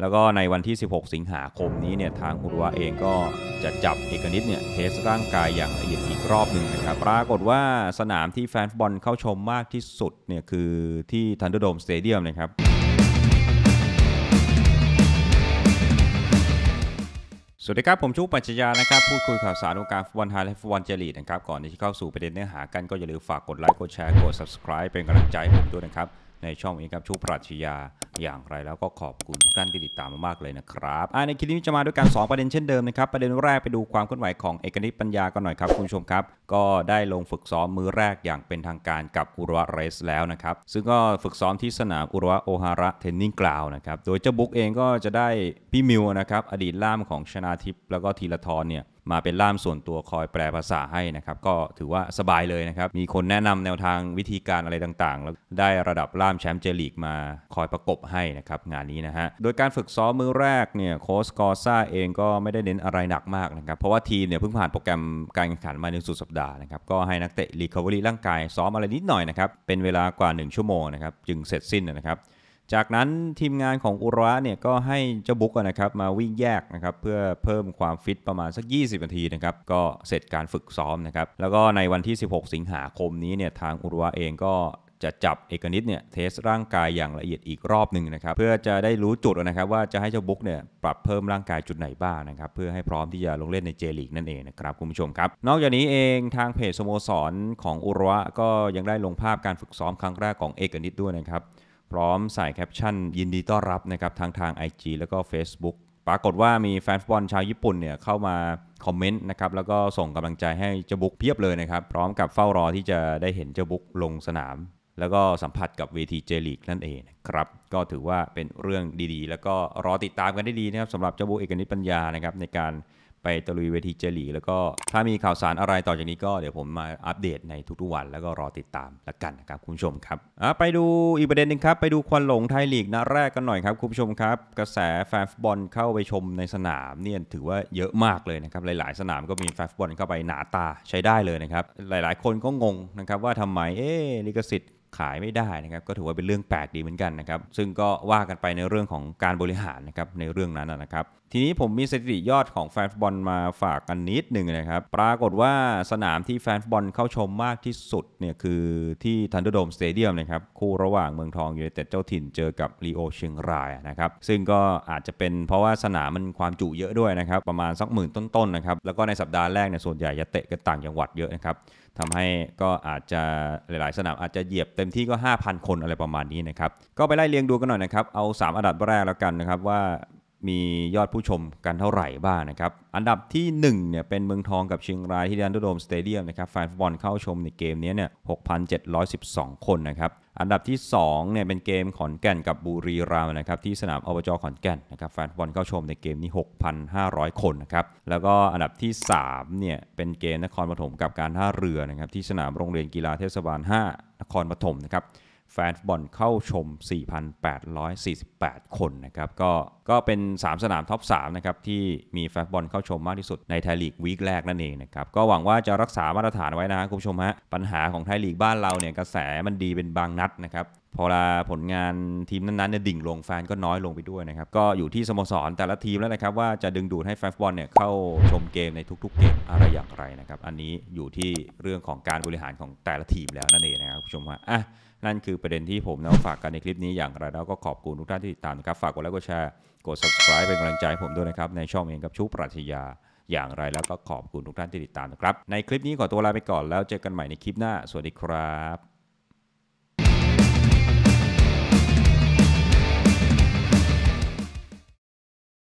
แล้วก็ในวันที่ 16 สิงหาคมนี้เนี่ยทางอุรุวาเองก็จะจับเอกนิตเนี่ยเทสร่างกายอย่างละเอียดอีกรอบหนึ่งนะครับปรากฏว่าสนามที่แฟนฟุตบอลเข้าชมมากที่สุดเนี่ยคือที่ทันเดอร์โดมสเตเดียมนะครับ สวัสดีครับ ผมชูปัญญานะครับ พูดคุยข่าวสารวงการฟุตบอลไทยและฟุตบอลเจลีนะครับก่อนที่จะเข้าสู่ประเด็นเนื้อหากันก็อย่าลืมฝากกดไลค์กดแชร์กด subscribe เป็นกำลังใจผมด้วยนะครับในช่องเองครับ ชูปรัชญาอย่างไรแล้วก็ขอบคุณทุกท่านที่ติดตามมากๆเลยนะครับในคลิปนี้จะมาด้วยกัน2ประเด็นเช่นเดิมนะครับ ประเด็นแรกไปดูความเคลื่อนไหวของเอกนิตปัญญากันหน่อยครับคุณผู้ชมครับก็ได้ลงฝึกซ้อมมื้อแรกอย่างเป็นทางการกับอุระเรสแล้วนะครับซึ่งก็ฝึกซ้อมที่สนามอุระโอฮาระเทนนิ่งกราวนะครับโดยเจ้าบุ๊กเองก็จะได้พี่มิวนะครับอดีตล่ามของชนาทิพย์แล้วก็ทีละทอนเนี่ยมาเป็นล่ามส่วนตัวคอยแปลภาษาให้นะครับก็ถือว่าสบายเลยนะครับ มีคนแนะนำแนวทางวิธีการอะไรต่างๆ แล้วได้ระดับล่ามแชมป์เจลีกมาคอยประกบให้นะครับงานนี้นะฮะโดยการฝึกซ้อมมือแรกเนี่ยโคสกอซ่าเองก็ไม่ได้เน้นอะไรหนักมากนะครับเพราะว่าทีมเนี่ยเพิ่งผ่านโปรแกรมการแข่งขันมาในสุดสัปดาห์ดาห์นะครับก็ให้นักเตะรีคาบรี่ร่างกาย ซ้อมอะไรนิดหน่อยนะครับเป็นเวลากว่า 1 ชั่วโมงนะครับจึงเสร็จสิ้นนะครับ จากนั้นทีมงานของอุระเนี่ยก็ให้เจ้าบุ๊กนะครับมาวิ่งแยกนะครับเพื่อเพิ่มความฟิตประมาณสัก 20นาทีนะครับก็เสร็จการฝึกซ้อมนะครับแล้วก็ในวันที่ 16 สิงหาคมนี้เนี่ยทางอุระเองก็จะจับเอกนิตเนี่ยเทสร่างกายอย่างละเอียดอีกรอบหนึ่งนะครับเพื่อจะได้รู้จุดนะครับ ว่าจะให้เจ้าบุ๊กเนี่ยปรับเพิ่มร่างกายจุดไหนบ้างนะครับเพื่อให้พร้อมที่จะลงเล่นในเจลีกนั่นเองนะครับคุณผู้ชมครับ นอกจากนี้เองทางเพจสโมสรของอุรวะ ก็ยังได้ลงภาพการฝึกซ้อมครั้งแรกของเอกนิตด้วยนะครับพร้อมใส่แคปชั่นยินดีต้อนรับนะครับทางทาง IG แล้วก็ Facebook ปรากฏว่ามีแฟนฟุตบอลชาวญี่ปุ่นเนี่ยเข้ามาคอมเมนต์นะครับแล้วก็ส่งกำลังใจให้เจ้าบุกเพียบเลยนะครับพร้อมกับเฝ้ารอที่จะได้เห็นเจ้าบุกลงสนามแล้วก็สัมผัสกับเวทีเจลีกนั่นเองครับก็ถือว่าเป็นเรื่องดีๆ แล้วก็รอติดตามกันได้ดีนะครับสำหรับเจ้าบุเอกนิตปัญญานะครับในการไปตะลุยเวทีเจลีแล้วก็ถ้ามีข่าวสารอะไรต่อจากนี้ก็เดี๋ยวผมมาอัปเดตในทุกๆวัน แล้วก็รอติดตามละกันนะครับ คุณผู้ชมครับไปดูอีกประเด็นหนึ่งครับ ไปดูควันหลงไทยลีกนัดแรกกันหน่อยครับคุณผู้ชมครับกระแสแฟนฟุตบอลเข้าไปชมในสนาม เนี่ยถือว่าเยอะมากเลยนะครับหลาย ๆ สนามก็มีแฟนฟุตบอลเข้าไปหนาตาใช้ได้เลยนะครับหลาย ๆ คนก็งงนะครับว่าทำไมเอ๊ลิขสิทธิ์ขายไม่ได้นะครับก็ถือว่าเป็นเรื่องแปลกดีเหมือนกันนะครับซึ่งก็ว่ากันไปในเรื่องของการบริหารนะครับในเรื่องนั้นนะครับทีนี้ผมมีสถิติยอดของแฟนฟุตบอลมาฝากกันนิดหนึ่งนะครับปรากฏว่าสนามที่แฟนฟุตบอลเข้าชมมากที่สุดเนี่ยคือที่ทันเดอร์โดมสเตเดียมนะครับคู่ระหว่างเมืองทองยูไนเต็ดเจ้าถิ่นเจอกับลีโอเชียงรายนะครับซึ่งก็อาจจะเป็นเพราะว่าสนามมันความจุเยอะด้วยนะครับประมาณสักหมื่นต้นๆนะครับแล้วก็ในสัปดาห์แรกเนี่ยส่วนใหญ่จะเตะกันต่างจังหวัดเยอะนะครับทำให้ก็อาจจะหลายๆสนามอาจจะเหยียบเต็มที่ก็ 5,000 คนอะไรประมาณนี้นะครับ ก็ไปไล่เรียงดูกันหน่อยนะครับ เอา 3อันดับแรกแล้วกันนะครับว่ามียอดผู้ชมกันเท่าไหร่บ้างนะครับ อันดับที่1เนี่ยเป็นเมืองทองกับเชียงรายที่ดันโดมสเตเดียมนะครับแฟนฟุตบอลเข้าชมในเกมนี้เนี่ย6,712 คนนะครับ อันดับที่ 2เนี่ยเป็นเกมขอนแก่นกับบุรีรัมย์นะครับที่สนามอบจขอนแก่นนะครับแฟนฟุตบอลเข้าชมในเกมนี้ 6,500 คนนะครับ แล้วก็อันดับที่ 3เนี่ยเป็นเกมนครปฐมกับการท่าเรือนะครับที่สนามโรงเรียนกีฬาเทศบาล5นครปฐมนะครับแฟนฟุตบอลเข้าชม 4,848 คนนะครับ ก็ก็เป็น 3 สนามท็อป3นะครับที่มีแฟนฟุตบอลเข้าชมมากที่สุดในไทยลีกวีคแรกนั่นเองนะครับ ก็หวังว่าจะรักษามาตรฐานไว้นะคุณผู้ชมฮะปัญหาของไทยลีกบ้านเราเนี่ยกระแสมันดีเป็นบางนัดนะครับพอลาผลงานทีมนั้นๆเนี่ยดิ่งลงแฟนก็น้อยลงไปด้วยนะครับก็อยู่ที่สโมสรแต่ละทีมแล้วนะครับ ว่าจะดึงดูดให้แฟนฟบอลเนี่ยเข้าชมเกมในทุกๆเกม อะไรอย่างไรนะครับ อันนี้อยู่ที่เรื่องของการบริหารของแต่ละทีมแล้วนั่นเองนะครับผู้ชมว่าอ่ะนั่นคือประเด็นที่ผมนำฝากกันในคลิปนี้อย่างไรแล้วก็ขอบคุณทุกท่านที่ติดตามนะครับ ฝากกดไลค์กดแชร์กด subscribe เป็นกำลังใจผมด้วยนะครับในช่องเองกับชูปรัชญาอย่างไรแล้วก็ขอบคุณทุกท่านที่ติดตามนะครับ ในคลิปนี้ขอตัวลาไปก่อน แล้วเจอกันใหม่ในคลิปหน้า สวัสดีครับ